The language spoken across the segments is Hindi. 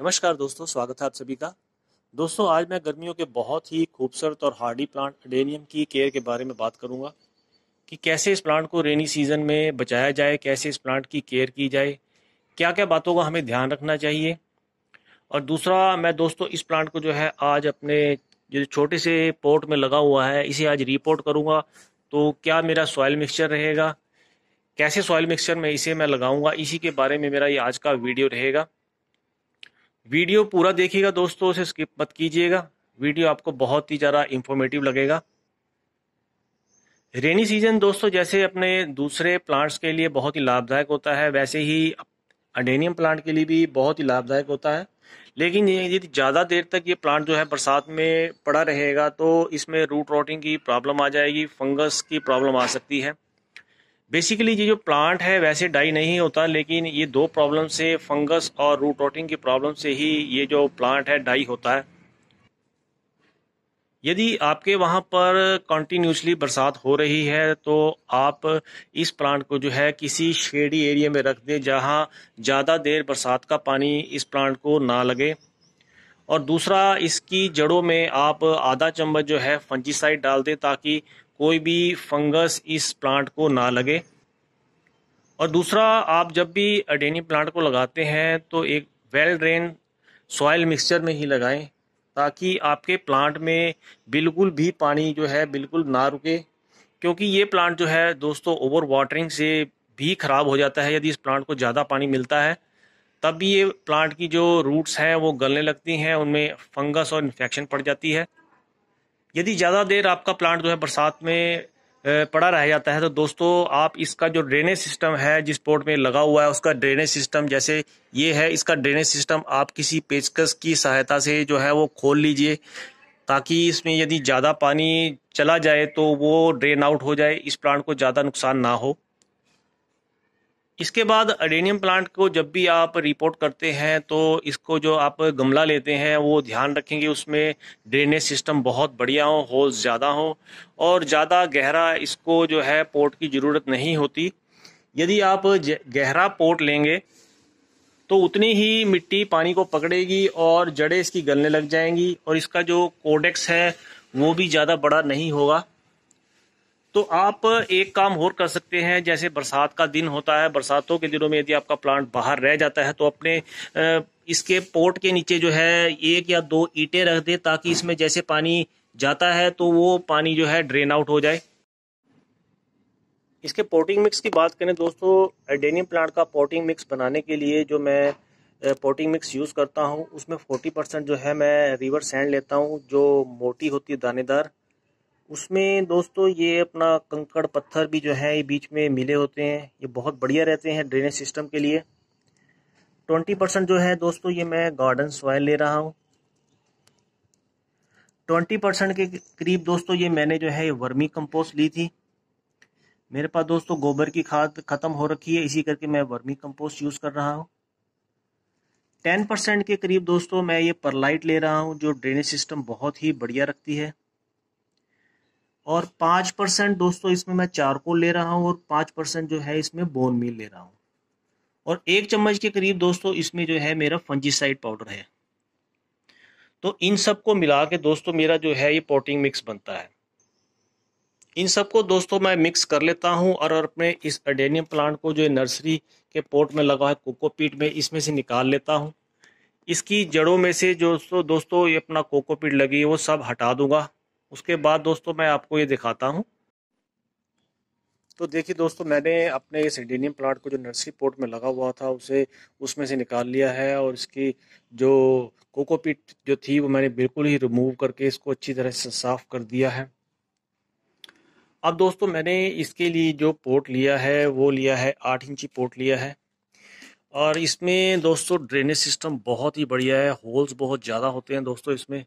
नमस्कार दोस्तों स्वागत है आप सभी का दोस्तों आज मैं गर्मियों के बहुत ही खूबसूरत और हार्डी प्लांट अडेनियम की केयर के बारे में बात करूंगा कि कैसे इस प्लांट को रेनी सीजन में बचाया जाए कैसे इस प्लांट की केयर की जाए क्या क्या बातों का हमें ध्यान रखना चाहिए और दूसरा मैं दोस्तों इस प्लांट को जो है आज अपने जो छोटे से पोर्ट में लगा हुआ है इसे आज रिपोर्ट करूँगा तो क्या मेरा सॉयल मिक्सचर रहेगा कैसे सॉयल मिक्सचर में इसे मैं लगाऊंगा इसी के बारे में मेरा ये आज का वीडियो रहेगा वीडियो पूरा देखिएगा दोस्तों उसे स्किप मत कीजिएगा वीडियो आपको बहुत ही ज़्यादा इंफॉर्मेटिव लगेगा रेनी सीजन दोस्तों जैसे अपने दूसरे प्लांट्स के लिए बहुत ही लाभदायक होता है वैसे ही अडेनियम प्लांट के लिए भी बहुत ही लाभदायक होता है लेकिन यदि ज़्यादा देर तक ये प्लांट जो है बरसात में पड़ा रहेगा तो इसमें रूट रोटिंग की प्रॉब्लम आ जाएगी फंगस की प्रॉब्लम आ सकती है बेसिकली ये जो प्लांट है वैसे डाई नहीं होता लेकिन ये दो प्रॉब्लम से फंगस और रूट रोटिंग की प्रॉब्लम से ही ये जो प्लांट है डाई होता है यदि आपके वहाँ पर कंटिन्यूसली बरसात हो रही है तो आप इस प्लांट को जो है किसी शेडी एरिया में रख दें जहाँ ज़्यादा देर बरसात का पानी इस प्लांट को ना लगे और दूसरा इसकी जड़ों में आप आधा चम्मच जो है फंजीसाइड डाल दें ताकि कोई भी फंगस इस प्लांट को ना लगे और दूसरा आप जब भी अडेनी प्लांट को लगाते हैं तो एक वेल ड्रेन सॉयल मिक्सचर में ही लगाएं ताकि आपके प्लांट में बिल्कुल भी पानी जो है बिल्कुल ना रुके क्योंकि ये प्लांट जो है दोस्तों ओवर वाटरिंग से भी ख़राब हो जाता है यदि इस प्लांट को ज़्यादा पानी मिलता है तब भी ये प्लांट की जो रूट्स हैं वो गलने लगती हैं उनमें फंगस और इन्फेक्शन पड़ जाती है यदि ज़्यादा देर आपका प्लांट जो है बरसात में पड़ा रह जाता है तो दोस्तों आप इसका जो ड्रेनेज सिस्टम है जिस पोर्ट में लगा हुआ है उसका ड्रेनेज सिस्टम जैसे ये है इसका ड्रेनेज सिस्टम आप किसी पेचकस की सहायता से जो है वो खोल लीजिए ताकि इसमें यदि ज़्यादा पानी चला जाए तो वो ड्रेन आउट हो जाए इस प्लांट को ज़्यादा नुकसान ना हो इसके बाद अडेनियम प्लांट को जब भी आप रिपोर्ट करते हैं तो इसको जो आप गमला लेते हैं वो ध्यान रखेंगे उसमें ड्रेनेज सिस्टम बहुत बढ़िया हो होल्स ज़्यादा हो और ज़्यादा गहरा इसको जो है पोर्ट की ज़रूरत नहीं होती यदि आप गहरा पोर्ट लेंगे तो उतनी ही मिट्टी पानी को पकड़ेगी और जड़ें इसकी गलने लग जाएंगी और इसका जो कोडेक्स है वो भी ज़्यादा बड़ा नहीं होगा तो आप एक काम और कर सकते हैं जैसे बरसात का दिन होता है बरसातों के दिनों में यदि आपका प्लांट बाहर रह जाता है तो अपने इसके पोर्ट के नीचे जो है एक या दो ईटे रख दे ताकि इसमें जैसे पानी जाता है तो वो पानी जो है ड्रेन आउट हो जाए इसके पोर्टिंग मिक्स की बात करें दोस्तों एडेनियम प्लांट का पोर्टिंग मिक्स बनाने के लिए जो मैं पोटिंग मिक्स यूज़ करता हूँ उसमें 40 परसेंट जो है मैं रिवर सैंड लेता हूँ जो मोटी होती है दानेदार उसमें दोस्तों ये अपना कंकड़ पत्थर भी जो है ये बीच में मिले होते हैं ये बहुत बढ़िया रहते हैं ड्रेनेज सिस्टम के लिए ट्वेंटी परसेंट जो है दोस्तों ये मैं गार्डन सॉयल ले रहा हूँ ट्वेंटी परसेंट के करीब दोस्तों ये मैंने जो है वर्मी कंपोस्ट ली थी मेरे पास दोस्तों गोबर की खाद ख़त्म हो रखी है इसी करके मैं वर्मी कंपोस्ट यूज़ कर रहा हूँ टेन परसेंट के करीब दोस्तों मैं ये परलाइट ले रहा हूँ जो ड्रेनेज सिस्टम बहुत ही बढ़िया रखती है और पाँच परसेंट दोस्तों इसमें मैं चारकोल ले रहा हूँ और पाँच परसेंट जो है इसमें बोन मील ले रहा हूँ और एक चम्मच के करीब दोस्तों इसमें जो है मेरा फंजीसाइड पाउडर है तो इन सब को मिला के दोस्तों मेरा जो है ये पोटिंग मिक्स बनता है इन सबको दोस्तों मैं मिक्स कर लेता हूं और अपने इस अडेनियम प्लांट को जो नर्सरी के पोर्ट में लगा है कोकोपीट में इसमें से निकाल लेता हूं इसकी जड़ों में से जो दोस्तों ये अपना कोकोपीट लगी है वो सब हटा दूंगा उसके बाद दोस्तों मैं आपको ये दिखाता हूँ तो देखिए दोस्तों मैंने अपने इस इंडेनियम प्लांट को जो नर्सरी पोर्ट में लगा हुआ था उसे उसमें से निकाल लिया है और इसकी जो कोकोपीट जो थी वो मैंने बिल्कुल ही रिमूव करके इसको अच्छी तरह से साफ़ कर दिया है अब दोस्तों मैंने इसके लिए जो पोर्ट लिया है वो लिया है आठ इंची पोर्ट लिया है और इसमें दोस्तों ड्रेनेज सिस्टम बहुत ही बढ़िया है होल्स बहुत ज़्यादा होते हैं दोस्तों इसमें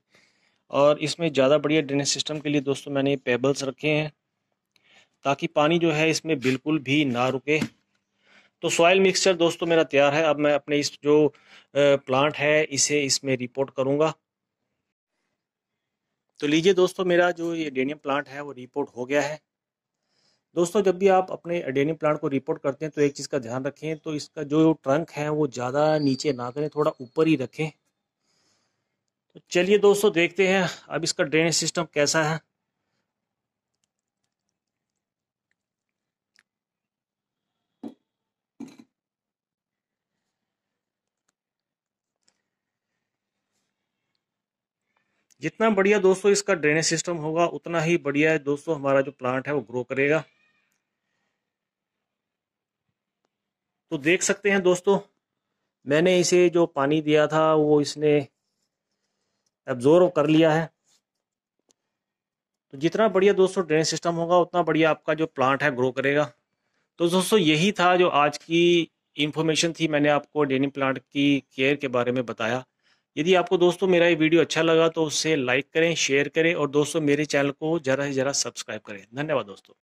और इसमें ज़्यादा बढ़िया ड्रेनेज सिस्टम के लिए दोस्तों मैंने पेबल्स रखे हैं ताकि पानी जो है इसमें बिल्कुल भी ना रुके तो सॉयल मिक्सचर दोस्तों मेरा तैयार है अब मैं अपने इस जो प्लांट है इसे इसमें रिपोर्ट करूँगा तो लीजिए दोस्तों मेरा जो ये डेनियम प्लांट है वो रिपोर्ट हो गया है दोस्तों जब भी आप अपने डेनियम प्लांट को रिपोर्ट करते हैं तो एक चीज़ का ध्यान रखें तो इसका जो ट्रंक है वो ज़्यादा नीचे ना करें थोड़ा ऊपर ही रखें तो चलिए दोस्तों देखते हैं अब इसका ड्रेनेज सिस्टम कैसा है जितना बढ़िया दोस्तों इसका ड्रेनेज सिस्टम होगा उतना ही बढ़िया है दोस्तों हमारा जो प्लांट है वो ग्रो करेगा तो देख सकते हैं दोस्तों मैंने इसे जो पानी दिया था वो इसने एब्जॉर्व कर लिया है तो जितना बढ़िया दोस्तों ड्रेन सिस्टम होगा उतना बढ़िया आपका जो प्लांट है ग्रो करेगा तो दोस्तों यही था जो आज की इन्फॉर्मेशन थी मैंने आपको डेनिम प्लांट की केयर के बारे में बताया यदि आपको दोस्तों मेरा ये वीडियो अच्छा लगा तो उसे लाइक करें शेयर करें और दोस्तों मेरे चैनल को ज़रा से ज़रा सब्सक्राइब करें धन्यवाद दोस्तों